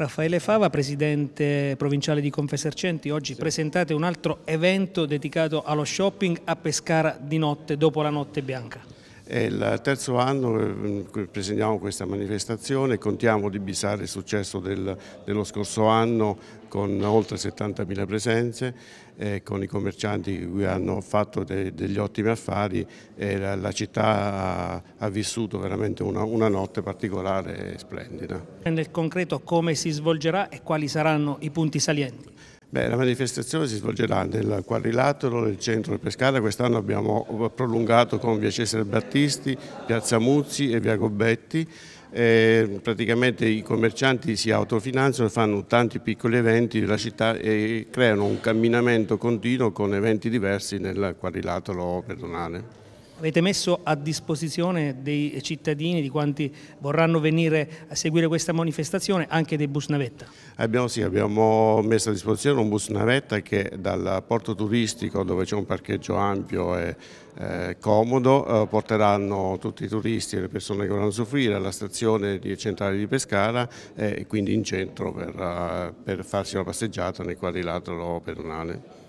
Raffaele Fava, presidente provinciale di Confesercenti, oggi sì. presentate un altro evento dedicato allo shopping a Pescara di notte, dopo la notte bianca. È il terzo anno ehm, che presentiamo questa manifestazione, contiamo di bisare il successo del, dello scorso anno con oltre 70.000 presenze, eh, con i commercianti che qui hanno fatto de, degli ottimi affari e la, la città ha, ha, vissuto veramente una, una notte particolare e splendida. Nel concreto come si svolgerà e quali saranno i punti salienti? Beh, la manifestazione si svolgerà nel quadrilatero nel centro del Pescara, quest'anno abbiamo prolungato con via Cesare Battisti, piazza Muzzi e via Gobetti, e eh, praticamente i commercianti si autofinanziano, fanno tanti piccoli eventi della città e creano un camminamento continuo con eventi diversi nel quadrilatero pedonale avete messo a disposizione dei cittadini, di quanti vorranno venire a seguire questa manifestazione, anche dei bus navetta? Abbiamo, sì, abbiamo messo a disposizione un bus navetta che dal porto turistico dove c'è un parcheggio ampio e eh, comodo eh, porteranno tutti i turisti e le persone che vorranno soffrire alla stazione di, centrale di Pescara eh, e quindi in centro per, eh, per farsi una passeggiata nel quadrilatero pedonale.